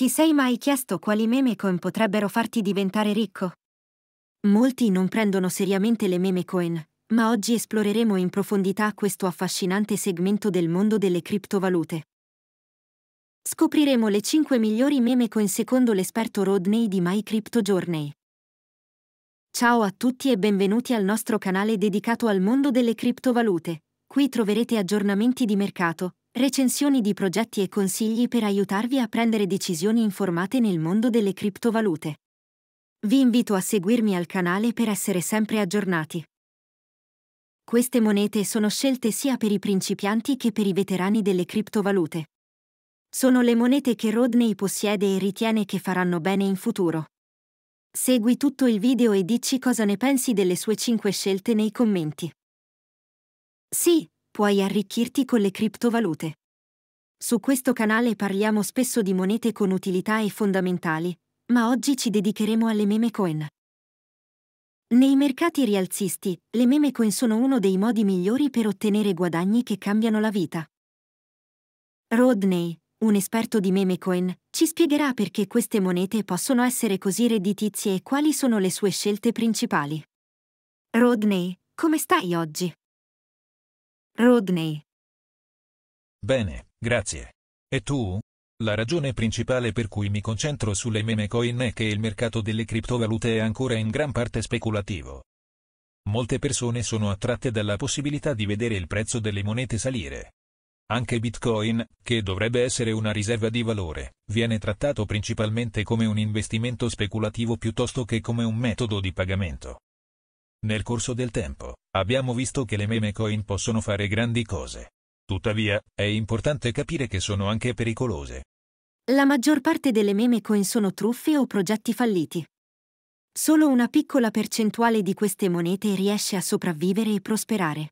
Ti sei mai chiesto quali meme coin potrebbero farti diventare ricco? Molti non prendono seriamente le meme coin, ma oggi esploreremo in profondità questo affascinante segmento del mondo delle criptovalute. Scopriremo le 5 migliori meme coin secondo l'esperto Rodney di My Crypto Journey. Ciao a tutti e benvenuti al nostro canale dedicato al mondo delle criptovalute. Qui troverete aggiornamenti di mercato, Recensioni di progetti e consigli per aiutarvi a prendere decisioni informate nel mondo delle criptovalute. Vi invito a seguirmi al canale per essere sempre aggiornati. Queste monete sono scelte sia per i principianti che per i veterani delle criptovalute. Sono le monete che Rodney possiede e ritiene che faranno bene in futuro. Segui tutto il video e dici cosa ne pensi delle sue 5 scelte nei commenti. Sì, puoi arricchirti con le criptovalute. Su questo canale parliamo spesso di monete con utilità e fondamentali, ma oggi ci dedicheremo alle meme coin. Nei mercati rialzisti, le meme coin sono uno dei modi migliori per ottenere guadagni che cambiano la vita. Rodney, un esperto di meme coin, ci spiegherà perché queste monete possono essere così redditizie e quali sono le sue scelte principali. Rodney, come stai oggi? Rodney. Bene, grazie. E tu? La ragione principale per cui mi concentro sulle meme coin è che il mercato delle criptovalute è ancora in gran parte speculativo. Molte persone sono attratte dalla possibilità di vedere il prezzo delle monete salire. Anche Bitcoin, che dovrebbe essere una riserva di valore, viene trattato principalmente come un investimento speculativo piuttosto che come un metodo di pagamento. Nel corso del tempo, abbiamo visto che le meme coin possono fare grandi cose. Tuttavia, è importante capire che sono anche pericolose. La maggior parte delle meme coin sono truffe o progetti falliti. Solo una piccola percentuale di queste monete riesce a sopravvivere e prosperare.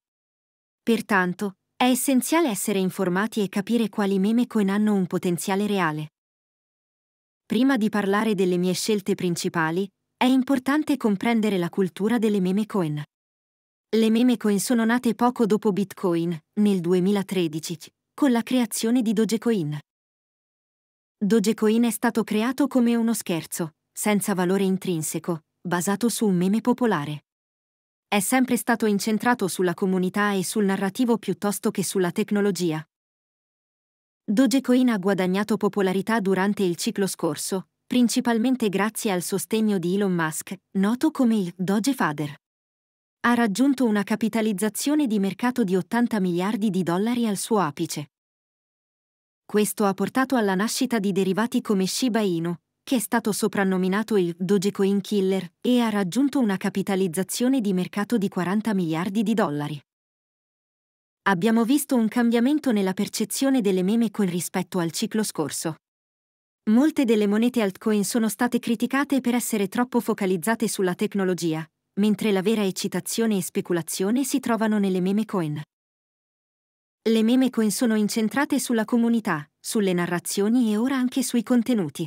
Pertanto, è essenziale essere informati e capire quali meme coin hanno un potenziale reale. Prima di parlare delle mie scelte principali, è importante comprendere la cultura delle meme coin. Le meme coin sono nate poco dopo Bitcoin, nel 2013, con la creazione di Dogecoin. Dogecoin è stato creato come uno scherzo, senza valore intrinseco, basato su un meme popolare. È sempre stato incentrato sulla comunità e sul narrativo piuttosto che sulla tecnologia. Dogecoin ha guadagnato popolarità durante il ciclo scorso, principalmente grazie al sostegno di Elon Musk, noto come il Doge Father. Ha raggiunto una capitalizzazione di mercato di 80 miliardi di dollari al suo apice. Questo ha portato alla nascita di derivati come Shiba Inu, che è stato soprannominato il Dogecoin Killer e ha raggiunto una capitalizzazione di mercato di 40 miliardi di dollari. Abbiamo visto un cambiamento nella percezione delle meme con rispetto al ciclo scorso. Molte delle monete altcoin sono state criticate per essere troppo focalizzate sulla tecnologia, mentre la vera eccitazione e speculazione si trovano nelle meme coin. Le meme coin sono incentrate sulla comunità, sulle narrazioni e ora anche sui contenuti.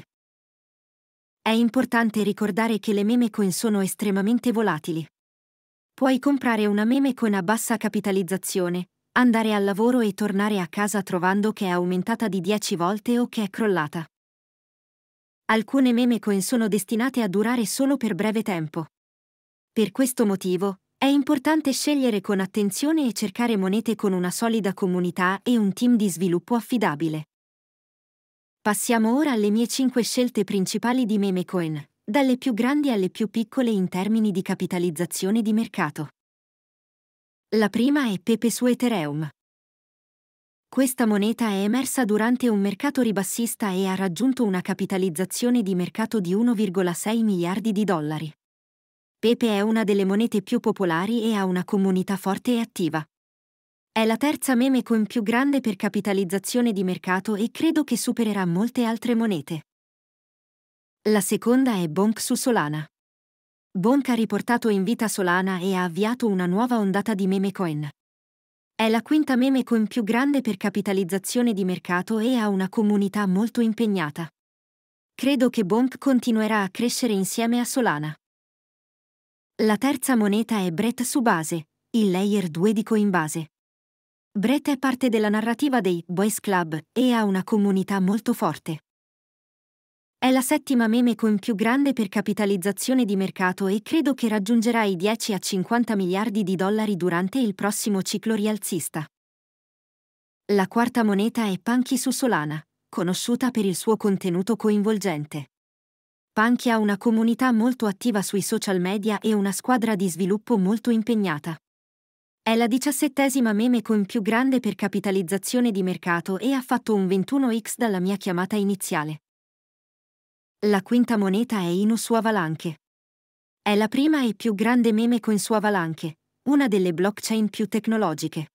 È importante ricordare che le meme coin sono estremamente volatili. Puoi comprare una meme coin a bassa capitalizzazione, andare al lavoro e tornare a casa trovando che è aumentata di 10 volte o che è crollata alcune meme coin sono destinate a durare solo per breve tempo. Per questo motivo, è importante scegliere con attenzione e cercare monete con una solida comunità e un team di sviluppo affidabile. Passiamo ora alle mie 5 scelte principali di meme coin, dalle più grandi alle più piccole in termini di capitalizzazione di mercato. La prima è Pepe su Ethereum. Questa moneta è emersa durante un mercato ribassista e ha raggiunto una capitalizzazione di mercato di 1,6 miliardi di dollari. Pepe è una delle monete più popolari e ha una comunità forte e attiva. È la terza meme coin più grande per capitalizzazione di mercato e credo che supererà molte altre monete. La seconda è Bonk su Solana. Bonk ha riportato in vita Solana e ha avviato una nuova ondata di meme coin. È la quinta meme coin più grande per capitalizzazione di mercato e ha una comunità molto impegnata. Credo che Bonk continuerà a crescere insieme a Solana. La terza moneta è Brett su base, il layer 2 di Coinbase. Brett è parte della narrativa dei Boys Club e ha una comunità molto forte. È la settima meme Memecoin più grande per capitalizzazione di mercato e credo che raggiungerà i 10 a 50 miliardi di dollari durante il prossimo ciclo rialzista. La quarta moneta è Panchi su Solana, conosciuta per il suo contenuto coinvolgente. Panchi ha una comunità molto attiva sui social media e una squadra di sviluppo molto impegnata. È la diciassettesima meme Memecoin più grande per capitalizzazione di mercato e ha fatto un 21x dalla mia chiamata iniziale. La quinta moneta è Inu Suavalanche. È la prima e più grande meme coin Suavalanche, una delle blockchain più tecnologiche.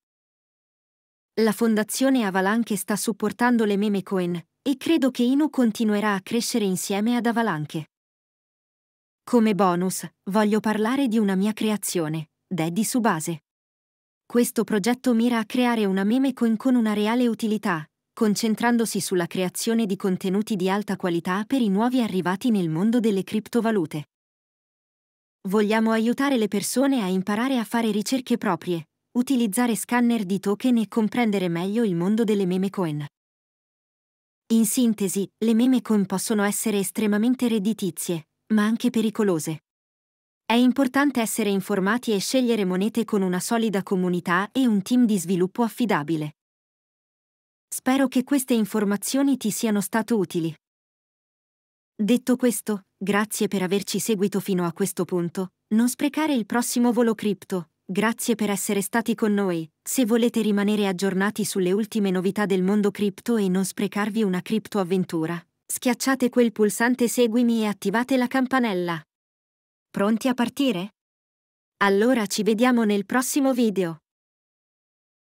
La fondazione Avalanche sta supportando le meme coin e credo che Inu continuerà a crescere insieme ad Avalanche. Come bonus, voglio parlare di una mia creazione, Daddy Subase. Questo progetto mira a creare una meme coin con una reale utilità, concentrandosi sulla creazione di contenuti di alta qualità per i nuovi arrivati nel mondo delle criptovalute. Vogliamo aiutare le persone a imparare a fare ricerche proprie, utilizzare scanner di token e comprendere meglio il mondo delle meme coin. In sintesi, le meme coin possono essere estremamente redditizie, ma anche pericolose. È importante essere informati e scegliere monete con una solida comunità e un team di sviluppo affidabile. Spero che queste informazioni ti siano state utili. Detto questo, grazie per averci seguito fino a questo punto. Non sprecare il prossimo volo cripto. Grazie per essere stati con noi. Se volete rimanere aggiornati sulle ultime novità del mondo cripto e non sprecarvi una criptoavventura, schiacciate quel pulsante seguimi e attivate la campanella. Pronti a partire? Allora ci vediamo nel prossimo video.